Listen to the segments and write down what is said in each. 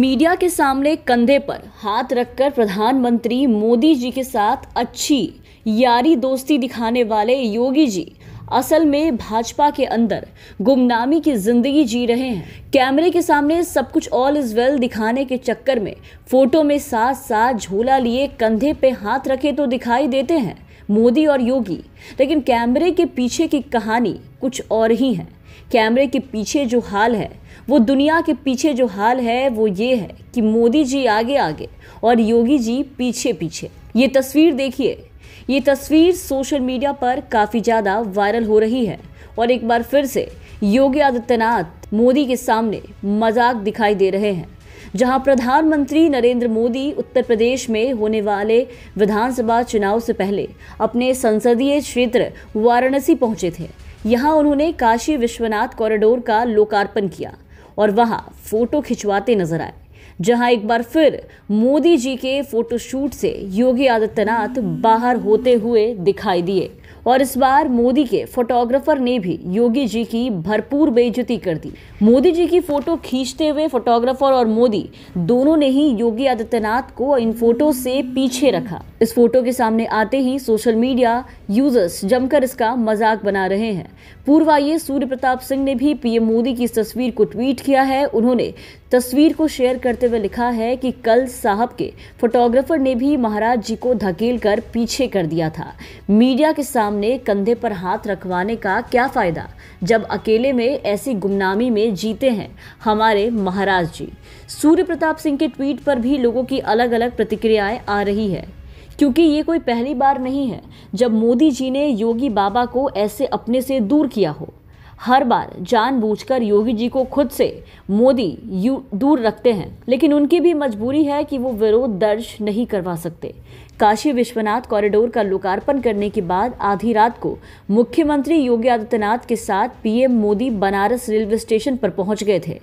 media के सामने कंधे पर हाथ रखकर प्रधानमंत्री मोदी जी के साथ अच्छी यारी दोस्ती दिखाने वाले योगी जी असल में भाजपा के अंदर गुमनामी की जिंदगी जी रहे हैं कैमरे के सामने सब कुछ ऑल इज वेल दिखाने के चक्कर में फोटो में साथ साथ झोला लिए कंधे पे हाथ रखे तो दिखाई देते हैं मोदी और योगी लेकिन कैमरे के पीछे की कहानी कुछ और ही है कैमरे के पीछे जो हाल है वो दुनिया के पीछे जो हाल है वो ये है कि मोदी जी आगे आगे और योगी जी पीछे पीछे ये तस्वीर देखिए ये तस्वीर सोशल मीडिया पर काफ़ी ज़्यादा वायरल हो रही है और एक बार फिर से योगी आदित्यनाथ मोदी के सामने मजाक दिखाई दे रहे हैं जहां प्रधानमंत्री नरेंद्र मोदी उत्तर प्रदेश में होने वाले विधानसभा चुनाव से पहले अपने संसदीय क्षेत्र वाराणसी पहुंचे थे यहाँ उन्होंने काशी विश्वनाथ कॉरिडोर का लोकार्पण किया और वहाँ फोटो खिंचवाते नजर आए जहां एक बार फिर मोदी जी के फोटोशूट से योगी आदित्यनाथ बाहर होते हुए दिखाई दिए और इस बार मोदी के फोटोग्राफर ने भी योगी जी की भरपूर बेइज्जती कर दी मोदी जी की फोटो खींचते हुए फोटोग्राफर और मोदी दोनों ने ही योगी आदित्यनाथ को इन फोटो से पीछे रखा इस फोटो के सामने आते ही सोशल मीडिया यूजर्स जमकर इसका मजाक बना रहे हैं पूर्व आइए सूर्य प्रताप सिंह ने भी पीएम मोदी की इस तस्वीर को ट्वीट किया है उन्होंने तस्वीर को शेयर करते हुए लिखा है कि कल साहब के फोटोग्राफर ने भी महाराज जी को धकेल कर पीछे कर दिया था मीडिया के सामने सामने कंधे पर हाथ रखवाने का क्या फ़ायदा जब अकेले में ऐसी गुमनामी में जीते हैं हमारे महाराज जी सूर्य प्रताप सिंह के ट्वीट पर भी लोगों की अलग अलग प्रतिक्रियाएं आ रही है क्योंकि ये कोई पहली बार नहीं है जब मोदी जी ने योगी बाबा को ऐसे अपने से दूर किया हो हर बार जानबूझकर योगी जी को खुद से मोदी यू दूर रखते हैं लेकिन उनकी भी मजबूरी है कि वो विरोध दर्ज नहीं करवा सकते काशी विश्वनाथ कॉरिडोर का लोकार्पण करने के बाद आधी रात को मुख्यमंत्री योगी आदित्यनाथ के साथ PM Modi Banaras railway station पर पहुंच गए थे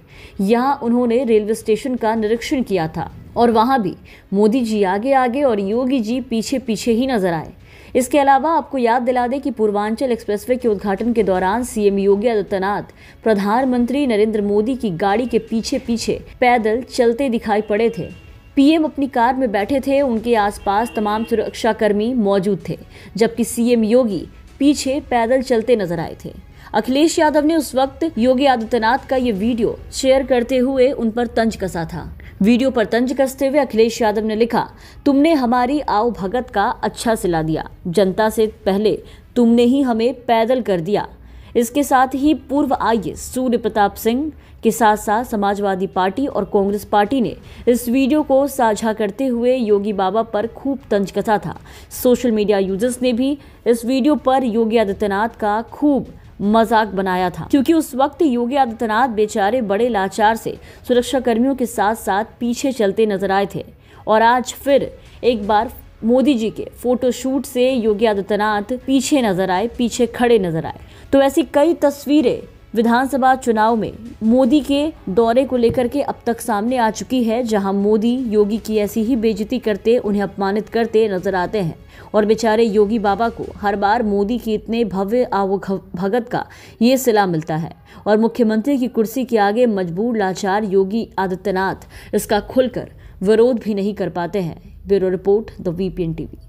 यहां उन्होंने रेलवे स्टेशन का निरीक्षण किया था और वहां भी मोदी जी आगे आगे और योगी जी पीछे पीछे ही नजर आए इसके अलावा आपको याद दिला दें कि पूर्वांचल एक्सप्रेसवे के उद्घाटन के दौरान सीएम योगी आदित्यनाथ प्रधानमंत्री नरेंद्र मोदी की गाड़ी के पीछे पीछे पैदल चलते दिखाई पड़े थे पीएम अपनी कार में बैठे थे उनके आसपास तमाम सुरक्षाकर्मी मौजूद थे जबकि सीएम योगी पीछे पैदल चलते नजर आए थे अखिलेश यादव ने उस वक्त योगी आदित्यनाथ का ये वीडियो शेयर करते हुए उन पर तंज कसा था वीडियो पर तंज कसते हुए अखिलेश यादव ने लिखा तुमने हमारी आओ भगत का अच्छा सिला दिया जनता से पहले तुमने ही हमें पैदल कर दिया इसके साथ ही पूर्व आई सूर्य प्रताप सिंह के साथ साथ समाजवादी पार्टी और कांग्रेस पार्टी ने इस वीडियो को साझा करते हुए योगी बाबा पर खूब तंज कसा था सोशल मीडिया यूजर्स ने भी इस वीडियो पर योगी आदित्यनाथ का खूब मजाक बनाया था क्योंकि उस वक्त योगी आदित्यनाथ बेचारे बड़े लाचार से सुरक्षा कर्मियों के साथ साथ पीछे चलते नजर आए थे और आज फिर एक बार मोदी जी के फोटोशूट से योगी आदित्यनाथ पीछे नजर आए पीछे खड़े नजर आए तो ऐसी कई तस्वीरें विधानसभा चुनाव में मोदी के दौरे को लेकर के अब तक सामने आ चुकी है जहां मोदी योगी की ऐसी ही बेजती करते उन्हें अपमानित करते नजर आते हैं और बेचारे योगी बाबा को हर बार मोदी के इतने भव्य आव भगत का ये सिला मिलता है और मुख्यमंत्री की कुर्सी के आगे मजबूर लाचार योगी आदित्यनाथ इसका खुलकर विरोध भी नहीं कर पाते हैं bureau report the VPN TV